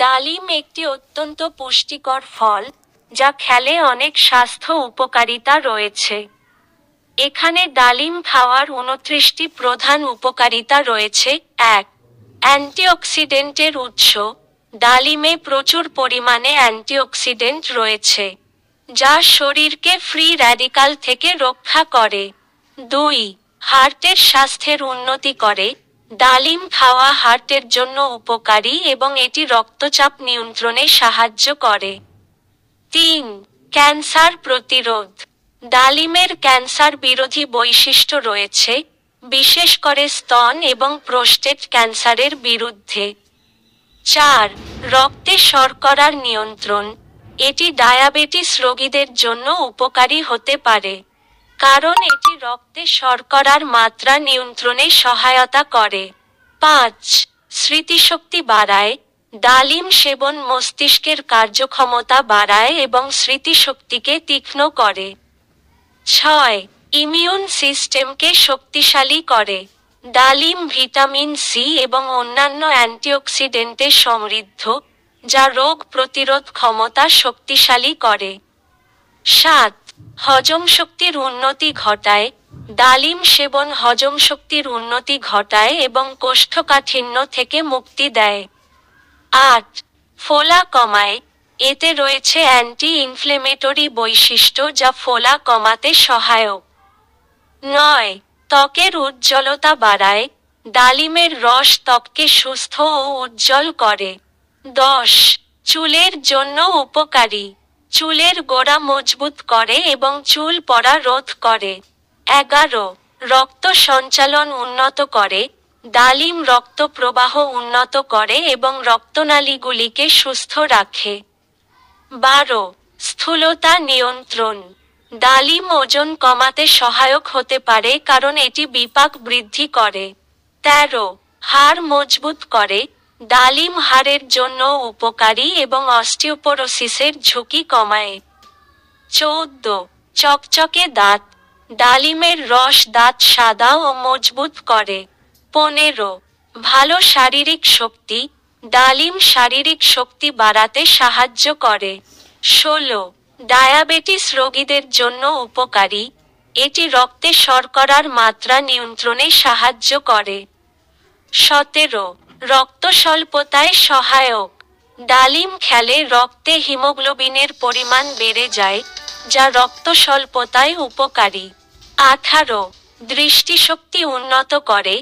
ডালিম একটি অত্যন্ত পুষ্টিকর ফল যা খেলে অনেক স্বাস্থ্য উপকারিতা রয়েছে এখানে ডালিম খাওয়ার উনত্রিশটি প্রধান উপকারিতা রয়েছে এক অ্যান্টিঅক্সিডেন্টের উৎস ডালিমে প্রচুর পরিমাণে অ্যান্টিঅক্সিডেন্ট রয়েছে যা শরীরকে ফ্রি র্যাডিকাল থেকে রক্ষা করে দুই হার্টের স্বাস্থ্যের উন্নতি করে ডালিম খাওয়া হার্টের জন্য উপকারী এবং এটি রক্তচাপ নিয়ন্ত্রণে সাহায্য করে তিন ক্যান্সার প্রতিরোধ ডালিমের ক্যান্সার বিরোধী বৈশিষ্ট্য রয়েছে বিশেষ করে স্তন এবং প্রোস্টেট ক্যান্সারের বিরুদ্ধে চার রক্তে শর্করার নিয়ন্ত্রণ এটি ডায়াবেটিস রোগীদের জন্য উপকারী হতে পারে কারণ এটি রক্তে শর্করার মাত্রা নিয়ন্ত্রণে সহায়তা করে পাঁচ স্মৃতিশক্তি বাড়ায় ডালিম সেবন মস্তিষ্কের কার্যক্ষমতা বাড়ায় এবং স্মৃতিশক্তিকে তীক্ষ্ণ করে ছয় ইমিউন সিস্টেমকে শক্তিশালী করে ডালিম ভিটামিন সি এবং অন্যান্য অ্যান্টিঅক্সিডেন্টে সমৃদ্ধ যা রোগ প্রতিরোধ ক্ষমতা শক্তিশালী করে সাত হজম শক্তির উন্নতি ঘটায় ডালিম সেবন হজম শক্তির উন্নতি ঘটায় এবং কোষ্ঠকাঠিন্য থেকে মুক্তি দেয় আট ফোলা কমায় এতে রয়েছে অ্যান্টি ইনফ্লেমেটরি বৈশিষ্ট্য যা ফোলা কমাতে সহায়ক নয় ত্বকের উজ্জ্বলতা বাড়ায় ডালিমের রস ত্বককে সুস্থ ও উজ্জ্বল করে দশ চুলের জন্য উপকারী চুলের গোড়া মজবুত করে এবং চুল পড়া রোধ করে এগারো রক্ত সঞ্চালন উন্নত করে ডালিম রক্ত প্রবাহ উন্নত করে এবং রক্তনালীগুলিকে সুস্থ রাখে বারো স্থূলতা নিয়ন্ত্রণ ডালিম ওজন কমাতে সহায়ক হতে পারে কারণ এটি বিপাক বৃদ্ধি করে তেরো হাড় মজবুত করে ডালিম হাড়ের জন্য উপকারী এবং অস্টিওপোরোসিসের ঝুঁকি কমায় চৌদ্দ চকচকে দাঁত ডালিমের রস দাঁত সাদা ও মজবুত করে পনেরো ভালো শারীরিক শক্তি ডালিম শারীরিক শক্তি বাড়াতে সাহায্য করে ষোলো ডায়াবেটিস রোগীদের জন্য উপকারী এটি রক্তে শর্করার মাত্রা নিয়ন্ত্রণে সাহায্য করে সতেরো রক্ত স্বল্পতায় সহায়ক ডালিম খেলে রক্তে হিমোগ্লোবিনের পরিমাণ বেড়ে যায় যা রক্ত স্বল্পতায় উপকারী আঠারো দৃষ্টিশক্তি উন্নত করে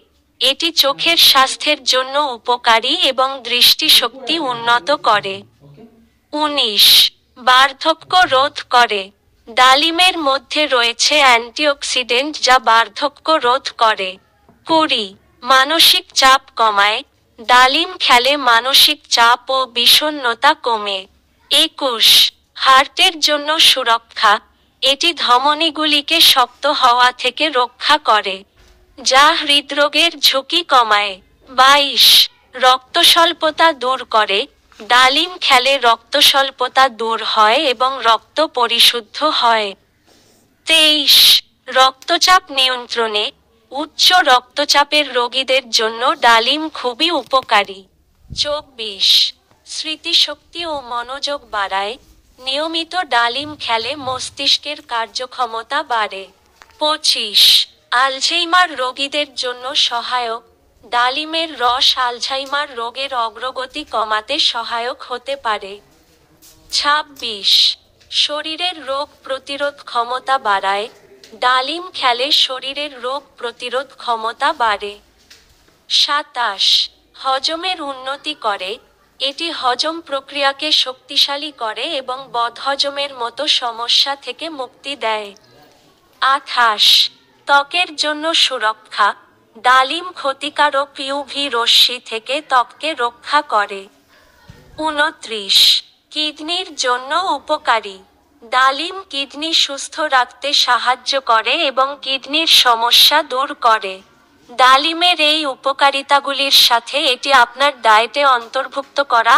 এটি চোখের স্বাস্থ্যের জন্য উপকারী এবং দৃষ্টিশক্তি উন্নত করে উনিশ বার্ধক্য রোধ করে ডালিমের মধ্যে রয়েছে অ্যান্টিঅক্সিডেন্ট যা বার্ধক্য রোধ করে কুড়ি মানসিক চাপ কমায় ডালিম খেলে মানসিক চাপ ও বিষণ্নতা কমে একুশ হার্টের জন্য সুরক্ষা এটি ধমনীগুলিকে শক্ত হওয়া থেকে রক্ষা করে যা হৃদরোগের ঝুঁকি কমায় বাইশ রক্তস্বল্পতা দূর করে ডালিম খেলে রক্তস্বল্পতা দূর হয় এবং রক্ত পরিশুদ্ধ হয় তেইশ রক্তচাপ নিয়ন্ত্রণে উচ্চ রক্তচাপের রোগীদের জন্য ডালিম খুবই উপকারী চব্বিশ স্মৃতিশক্তি ও মনোযোগ বাড়ায় নিয়মিত ডালিম খেলে মস্তিষ্কের কার্যক্ষমতা বাড়ে পঁচিশ আলঝেইমার রোগীদের জন্য সহায়ক ডালিমের রস আলঝাইমার রোগের অগ্রগতি কমাতে সহায়ক হতে পারে ছাব্বিশ শরীরের রোগ প্রতিরোধ ক্ষমতা বাড়ায় ডালিম খেলে শরীরের রোগ প্রতিরোধ ক্ষমতা বাড়ে সাতাশ হজমের উন্নতি করে এটি হজম প্রক্রিয়াকে শক্তিশালী করে এবং বদহজমের মতো সমস্যা থেকে মুক্তি দেয় আঠাশ ত্বকের জন্য সুরক্ষা ডালিম ক্ষতিকারক ইউভি রশ্মি থেকে ত্বককে রক্ষা করে উনত্রিশ কিডনির জন্য উপকারী ডালিম কিডনি সুস্থ রাখতে সাহায্য করে এবং কিডনির সমস্যা দূর করে ডালিমের এই উপকারিতাগুলির সাথে এটি আপনার ডায়েটে অন্তর্ভুক্ত করা